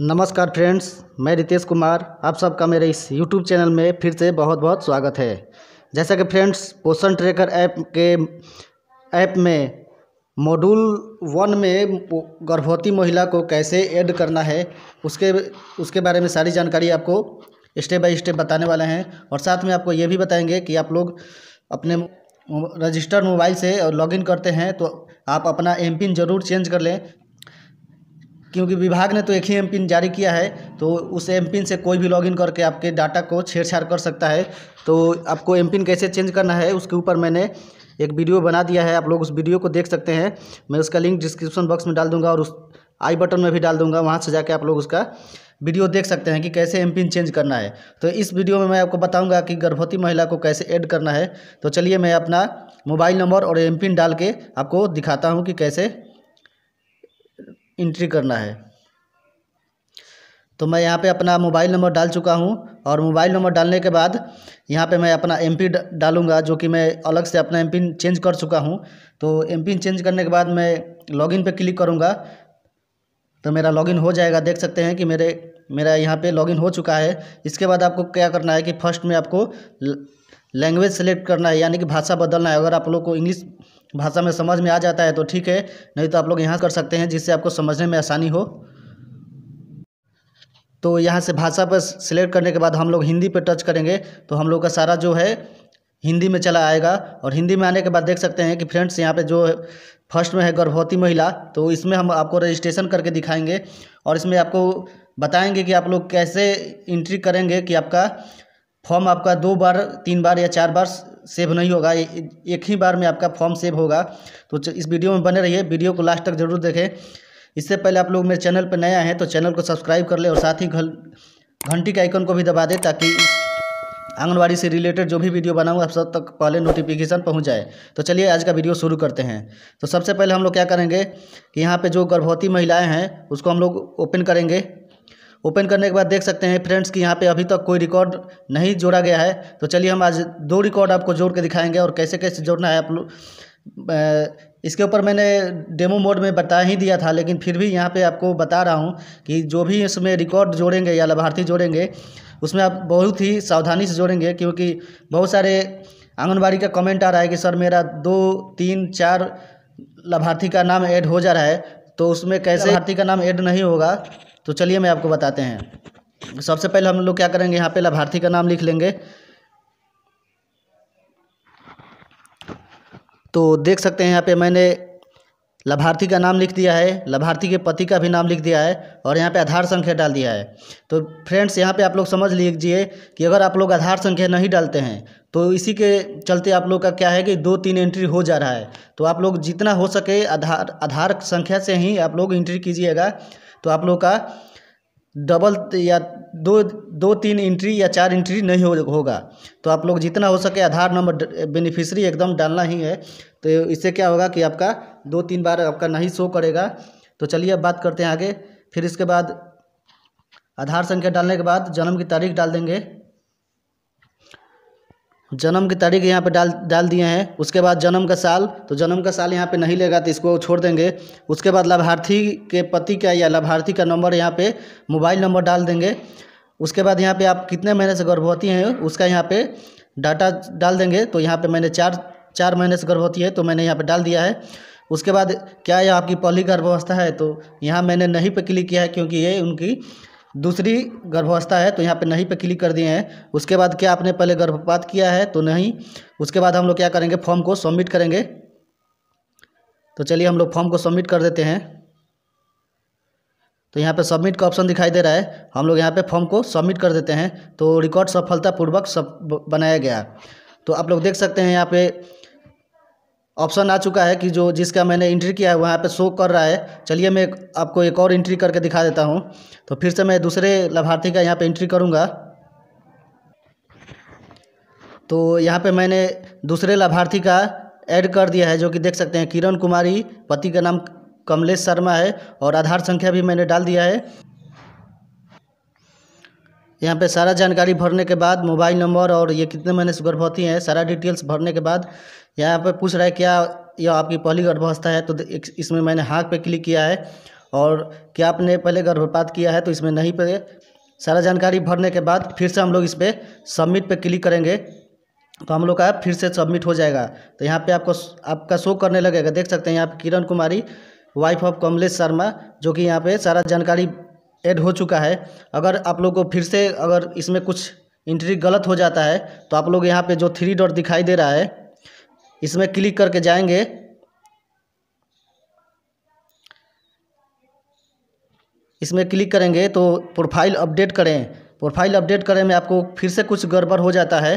नमस्कार फ्रेंड्स मैं रितेश कुमार आप सबका मेरे इस यूट्यूब चैनल में फिर से बहुत बहुत स्वागत है जैसा कि फ्रेंड्स पोषण ट्रैकर ऐप के ऐप में मॉड्यूल वन में गर्भवती महिला को कैसे ऐड करना है उसके उसके बारे में सारी जानकारी आपको स्टेप बाय स्टेप बताने वाले हैं और साथ में आपको ये भी बताएंगे कि आप लोग अपने रजिस्टर्ड मोबाइल से लॉगिन करते हैं तो आप अपना एम पिन ज़रूर चेंज कर लें क्योंकि विभाग ने तो एक ही एम पिन जारी किया है तो उस एम पिन से कोई भी लॉगिन करके आपके डाटा को छेड़छाड़ कर सकता है तो आपको एम पिन कैसे चेंज करना है उसके ऊपर मैंने एक वीडियो बना दिया है आप लोग उस वीडियो को देख सकते हैं मैं उसका लिंक डिस्क्रिप्शन बॉक्स में डाल दूंगा और उस आई बटन में भी डाल दूंगा वहाँ से जाके आप लोग उसका वीडियो देख सकते हैं कि कैसे एम पिन चेंज करना है तो इस वीडियो में मैं आपको बताऊंगा कि गर्भवती महिला को कैसे ऐड करना है तो चलिए मैं अपना मोबाइल नंबर और एम पिन डाल के आपको दिखाता हूँ कि कैसे इंट्री करना है तो मैं यहाँ पे अपना मोबाइल नंबर डाल चुका हूँ और मोबाइल नंबर डालने के बाद यहाँ पे मैं अपना एम पिन डालूँगा जो कि मैं अलग से अपना एम पिन चेंज कर चुका हूँ तो एम पिन चेंज करने के बाद मैं लॉगिन पे क्लिक करूँगा तो मेरा लॉगिन हो जाएगा देख सकते हैं कि मेरे मेरा यहाँ पे लॉगिन हो चुका है इसके बाद आपको क्या करना है कि फर्स्ट में आपको लैंग्वेज सेलेक्ट करना है यानी कि भाषा बदलना है अगर आप लोग को इंग्लिश भाषा में समझ में आ जाता है तो ठीक है नहीं तो आप लोग यहाँ कर सकते हैं जिससे आपको समझने में आसानी हो तो यहाँ से भाषा पर सिलेक्ट करने के बाद हम लोग हिंदी पर टच करेंगे तो हम लोग का सारा जो है हिंदी में चला आएगा और हिंदी में आने के बाद देख सकते हैं कि फ्रेंड्स यहाँ पे जो फर्स्ट में है गर्भवती महिला तो इसमें हम आपको रजिस्ट्रेशन करके दिखाएंगे और इसमें आपको बताएंगे कि आप लोग कैसे इंट्री करेंगे कि आपका फॉर्म आपका दो बार तीन बार या चार बार सेव नहीं होगा एक ही बार में आपका फॉर्म सेव होगा तो इस वीडियो में बने रहिए वीडियो को लास्ट तक जरूर देखें इससे पहले आप लोग मेरे चैनल पर नया है हैं तो चैनल को सब्सक्राइब कर लें और साथ ही घंटी के आइकन को भी दबा दें ताकि आंगनबाड़ी से रिलेटेड जो भी वीडियो बनाऊँ आप सब तक पहले नोटिफिकेशन पहुँच जाए तो चलिए आज का वीडियो शुरू करते हैं तो सबसे पहले हम लोग क्या करेंगे कि यहाँ पर जो गर्भवती महिलाएँ हैं उसको हम लोग ओपन करेंगे ओपन करने के बाद देख सकते हैं फ्रेंड्स कि यहाँ पे अभी तक कोई रिकॉर्ड नहीं जोड़ा गया है तो चलिए हम आज दो रिकॉर्ड आपको जोड़ के दिखाएंगे और कैसे कैसे जोड़ना है आप लोग इसके ऊपर मैंने डेमो मोड में बता ही दिया था लेकिन फिर भी यहाँ पे आपको बता रहा हूँ कि जो भी इसमें रिकॉर्ड जोड़ेंगे या लाभार्थी जोड़ेंगे उसमें आप बहुत ही सावधानी से जोड़ेंगे क्योंकि बहुत सारे आंगनबाड़ी का कमेंट आ रहा है कि सर मेरा दो तीन चार लाभार्थी का नाम ऐड हो जा रहा है तो उसमें कैसे लाभार्थी का नाम ऐड नहीं होगा तो चलिए मैं आपको बताते हैं सबसे पहले हम लोग क्या करेंगे यहाँ पे लाभार्थी का नाम लिख लेंगे तो देख सकते हैं यहाँ पे मैंने लाभार्थी का नाम लिख दिया है लाभार्थी के पति का भी नाम लिख दिया है और यहाँ पे आधार संख्या डाल दिया है तो फ्रेंड्स यहाँ पे आप लोग समझ लीजिए कि अगर आप लोग आधार संख्या नहीं डालते हैं तो इसी के चलते आप लोग का क्या है कि दो तीन एंट्री हो जा रहा है तो आप लोग जितना हो सके आधार आधार संख्या से ही आप लोग एंट्री कीजिएगा तो आप लोग का डबल या दो दो तीन इंट्री या चार इंट्री नहीं हो, होगा तो आप लोग जितना हो सके आधार नंबर बेनिफिशरी एकदम डालना ही है तो इससे क्या होगा कि आपका दो तीन बार आपका नहीं शो करेगा तो चलिए अब बात करते हैं आगे फिर इसके बाद आधार संख्या डालने के बाद जन्म की तारीख डाल देंगे जन्म की तारीख यहाँ पे डाल डाल दिए हैं उसके बाद जन्म का साल तो जन्म का साल यहाँ पे नहीं लेगा तो इसको छोड़ देंगे उसके बाद लाभार्थी के पति का या लाभार्थी का नंबर यहाँ पे मोबाइल नंबर डाल देंगे उसके बाद यहाँ पे आप कितने महीने से गर्भवती हैं उसका यहाँ पे डाटा डाल देंगे तो यहाँ पर मैंने चार चार महीने से गर्भवती है तो मैंने यहाँ पर डाल दिया है उसके बाद क्या यह आपकी पहली गर्भावस्था है तो यहाँ मैंने नहीं पे क्लिक किया है क्योंकि ये उनकी दूसरी गर्भावस्था है तो यहाँ पे नहीं पे क्लिक कर दिए हैं उसके बाद क्या आपने पहले गर्भपात किया है तो नहीं उसके बाद हम लोग क्या करेंगे फॉर्म को सबमिट करेंगे तो चलिए हम लोग फॉर्म को सबमिट कर देते हैं तो यहाँ पे सबमिट का ऑप्शन दिखाई दे रहा है हम लोग यहाँ पे फॉर्म को सबमिट कर देते हैं तो रिकॉर्ड सफलतापूर्वक सब बनाया गया तो आप लोग देख सकते हैं यहाँ पे ऑप्शन आ चुका है कि जो जिसका मैंने इंट्री किया है वहाँ पे शो कर रहा है चलिए मैं आपको एक और इंट्री करके दिखा देता हूँ तो फिर से मैं दूसरे लाभार्थी का यहाँ पे इंट्री करूँगा तो यहाँ पे मैंने दूसरे लाभार्थी का ऐड कर दिया है जो कि देख सकते हैं किरण कुमारी पति का नाम कमलेश शर्मा है और आधार संख्या भी मैंने डाल दिया है यहाँ पे सारा जानकारी भरने के बाद मोबाइल नंबर और ये कितने महीने से गर्भवती हैं सारा डिटेल्स भरने के बाद यहाँ पे पूछ रहा है क्या यह आपकी पहली गर्भावस्था है तो इसमें मैंने हाँ पे क्लिक किया है और क्या आपने पहले गर्भपात किया है तो इसमें नहीं पे सारा जानकारी भरने के बाद फिर से हम लोग इस पर सबमिट पर क्लिक करेंगे तो हम लोग का फिर से सबमिट हो जाएगा तो यहाँ पर आपको आपका शो करने लगेगा देख सकते हैं यहाँ पर किरण कुमारी वाइफ ऑफ कमलेश शर्मा जो कि यहाँ पे सारा जानकारी ऐड हो चुका है अगर आप लोग को फिर से अगर इसमें कुछ इंट्री गलत हो जाता है तो आप लोग यहाँ पे जो थ्री डॉट दिखाई दे रहा है इसमें क्लिक करके जाएंगे इसमें क्लिक करेंगे तो प्रोफाइल अपडेट करें प्रोफाइल अपडेट करें में आपको फिर से कुछ गड़बड़ हो जाता है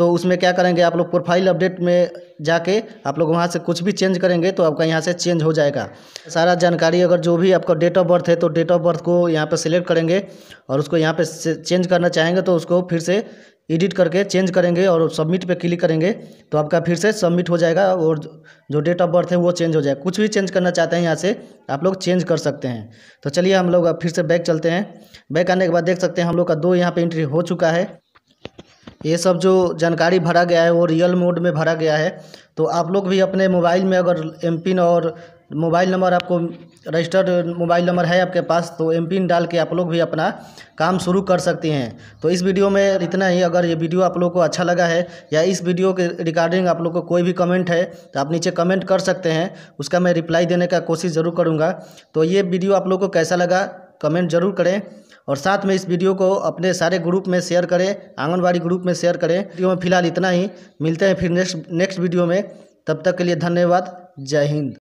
तो उसमें क्या करेंगे आप लोग प्रोफाइल अपडेट में जाके आप लोग वहाँ से कुछ भी चेंज करेंगे तो आपका यहाँ से चेंज हो जाएगा सारा जानकारी अगर जो भी आपका डेट ऑफ बर्थ है तो डेट ऑफ बर्थ को यहाँ पर सिलेक्ट करेंगे और उसको यहाँ पर चेंज करना चाहेंगे तो उसको फिर से एडिट करके चेंज करेंगे और सबमिट पे क्लिक करेंगे तो आपका फिर से सबमिट हो जाएगा और जो डेट ऑफ बर्थ है वो चेंज हो जाएगा कुछ भी चेंज करना चाहते हैं यहाँ से आप लोग चेंज कर सकते हैं तो चलिए हम लोग अब फिर से बैक चलते हैं बैक आने के बाद देख सकते हैं हम लोग का दो यहाँ पे एंट्री हो चुका है ये सब जो जानकारी भरा गया है वो रियल मोड में भरा गया है तो आप लोग भी अपने मोबाइल में अगर एम पिन और मोबाइल नंबर आपको रजिस्टर्ड मोबाइल नंबर है आपके पास तो एम पिन डाल के आप लोग भी अपना काम शुरू कर सकते हैं तो इस वीडियो में इतना ही अगर ये वीडियो आप लोग को अच्छा लगा है या इस वीडियो के रिगार्डिंग आप लोग को कोई भी कमेंट है तो आप नीचे कमेंट कर सकते हैं उसका मैं रिप्लाई देने का कोशिश ज़रूर करूँगा तो ये वीडियो आप लोग को कैसा लगा कमेंट ज़रूर करें और साथ में इस वीडियो को अपने सारे ग्रुप में शेयर करें आंगनबाड़ी ग्रुप में शेयर करें वीडियो में फिलहाल इतना ही मिलते हैं फिर नेक्स्ट नेक्स्ट वीडियो में तब तक के लिए धन्यवाद जय हिंद